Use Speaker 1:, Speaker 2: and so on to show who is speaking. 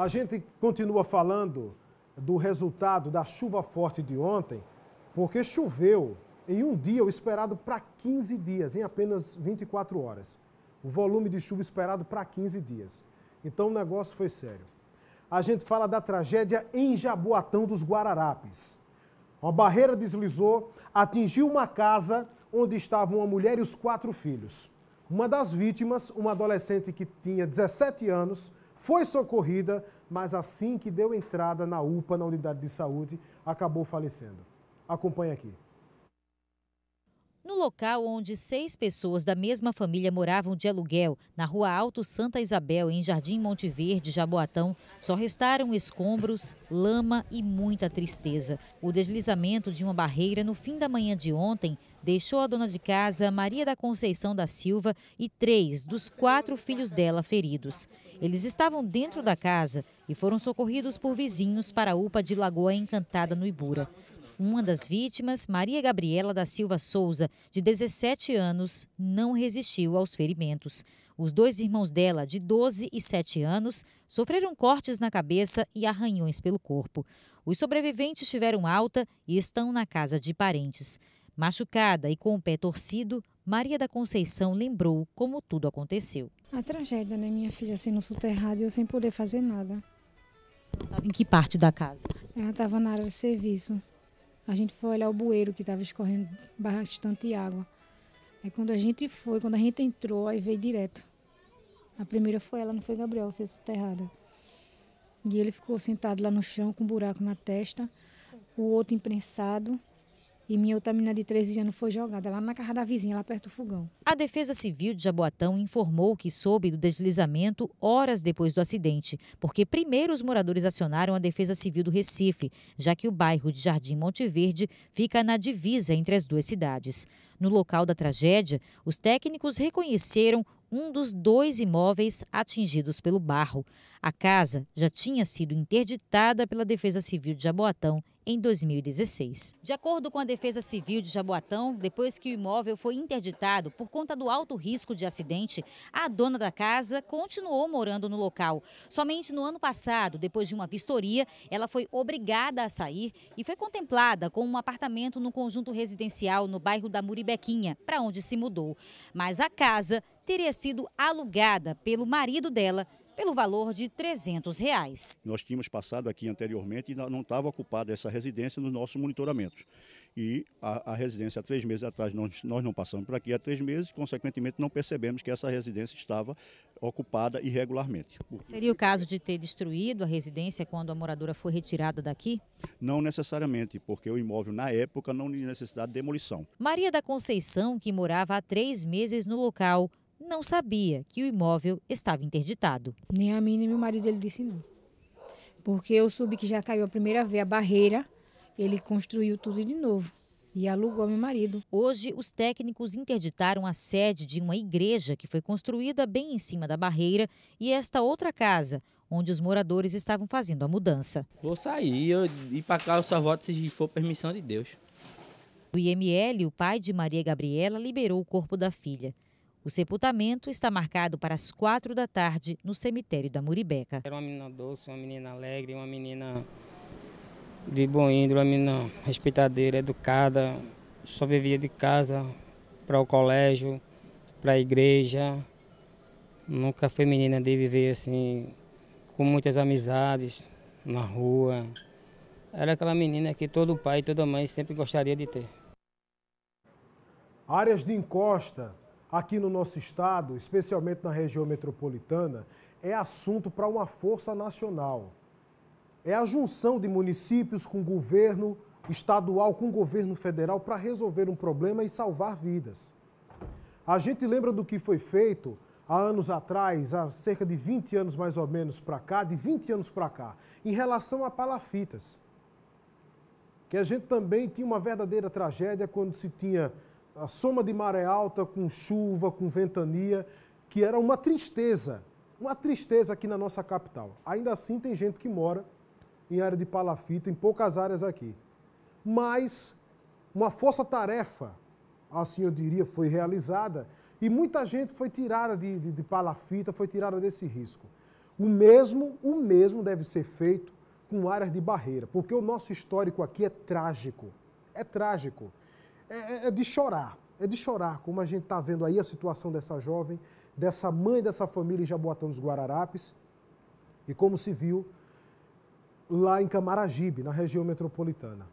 Speaker 1: A gente continua falando do resultado da chuva forte de ontem, porque choveu em um dia o esperado para 15 dias, em apenas 24 horas. O volume de chuva esperado para 15 dias. Então o negócio foi sério. A gente fala da tragédia em Jaboatão dos Guararapes. Uma barreira deslizou, atingiu uma casa onde estavam uma mulher e os quatro filhos. Uma das vítimas, uma adolescente que tinha 17 anos, foi socorrida, mas assim que deu entrada na UPA, na unidade de saúde, acabou falecendo. Acompanhe aqui.
Speaker 2: No local onde seis pessoas da mesma família moravam de aluguel, na rua Alto Santa Isabel, em Jardim Monte Verde, Jaboatão, só restaram escombros, lama e muita tristeza. O deslizamento de uma barreira no fim da manhã de ontem deixou a dona de casa, Maria da Conceição da Silva, e três dos quatro filhos dela feridos. Eles estavam dentro da casa e foram socorridos por vizinhos para a UPA de Lagoa Encantada, no Ibura. Uma das vítimas, Maria Gabriela da Silva Souza, de 17 anos, não resistiu aos ferimentos. Os dois irmãos dela, de 12 e 7 anos, sofreram cortes na cabeça e arranhões pelo corpo. Os sobreviventes tiveram alta e estão na casa de parentes. Machucada e com o pé torcido, Maria da Conceição lembrou como tudo aconteceu. A tragédia, né? Minha filha sendo assim, soterrada e eu sem poder fazer nada. em que parte da casa? Ela estava na área de serviço. A gente foi olhar o bueiro que estava escorrendo bastante água. Aí é quando a gente foi, quando a gente entrou, aí veio direto. A primeira foi ela, não foi Gabriel, ser soterrada. E ele ficou sentado lá no chão com um buraco na testa, o outro imprensado e minha outra menina de 13 anos foi jogada lá na casa da vizinha, lá perto do fogão. A Defesa Civil de Jaboatão informou que soube do deslizamento horas depois do acidente, porque primeiro os moradores acionaram a Defesa Civil do Recife, já que o bairro de Jardim Monte Verde fica na divisa entre as duas cidades. No local da tragédia, os técnicos reconheceram um dos dois imóveis atingidos pelo barro. A casa já tinha sido interditada pela Defesa Civil de Jaboatão em 2016. De acordo com a Defesa Civil de Jaboatão, depois que o imóvel foi interditado por conta do alto risco de acidente, a dona da casa continuou morando no local. Somente no ano passado, depois de uma vistoria, ela foi obrigada a sair e foi contemplada com um apartamento no conjunto residencial no bairro da Muribequinha, para onde se mudou. Mas a casa teria sido alugada pelo marido dela pelo valor de 300 reais.
Speaker 1: Nós tínhamos passado aqui anteriormente e não estava ocupada essa residência nos nossos monitoramentos. E a, a, residência há três meses atrás, nós, nós não passamos por aqui há três meses, consequentemente não percebemos que essa residência estava ocupada irregularmente.
Speaker 2: Seria o caso de ter destruído a residência quando a moradora foi retirada daqui?
Speaker 1: Não necessariamente, porque o imóvel na época não necessitava de demolição.
Speaker 2: Maria da Conceição, que morava há três meses no local, não sabia que o imóvel estava interditado. Nem a mim, nem meu marido ele disse não. Porque eu soube que já caiu a primeira vez a barreira, ele construiu tudo de novo e alugou meu marido. Hoje, os técnicos interditaram a sede de uma igreja que foi construída bem em cima da barreira e esta outra casa, onde os moradores estavam fazendo a mudança.
Speaker 1: Vou sair, eu ir para cá eu só voto se for permissão de Deus.
Speaker 2: O IML, o pai de Maria Gabriela, liberou o corpo da filha. O sepultamento está marcado para as quatro da tarde no cemitério da Muribeca. Era
Speaker 1: uma menina doce, uma menina alegre, uma menina de bom índole, uma menina respeitadeira, educada, só vivia de casa para o colégio, para a igreja. Nunca foi menina de viver assim, com muitas amizades na rua. Era aquela menina que todo pai e toda mãe sempre gostaria de ter. Áreas de encosta aqui no nosso estado, especialmente na região metropolitana, é assunto para uma força nacional. É a junção de municípios com governo estadual, com governo federal, para resolver um problema e salvar vidas. A gente lembra do que foi feito há anos atrás, há cerca de 20 anos mais ou menos para cá, de 20 anos para cá, em relação a palafitas. Que a gente também tinha uma verdadeira tragédia quando se tinha a soma de maré alta com chuva, com ventania, que era uma tristeza, uma tristeza aqui na nossa capital. Ainda assim, tem gente que mora em área de palafita, em poucas áreas aqui. Mas uma força-tarefa, assim eu diria, foi realizada e muita gente foi tirada de, de, de palafita, foi tirada desse risco. O mesmo, o mesmo deve ser feito com áreas de barreira, porque o nosso histórico aqui é trágico. É trágico. É, é, é de chorar, é de chorar, como a gente está vendo aí a situação dessa jovem, dessa mãe dessa família em Jaboatão dos Guararapes, e como se viu lá em Camaragibe, na região metropolitana.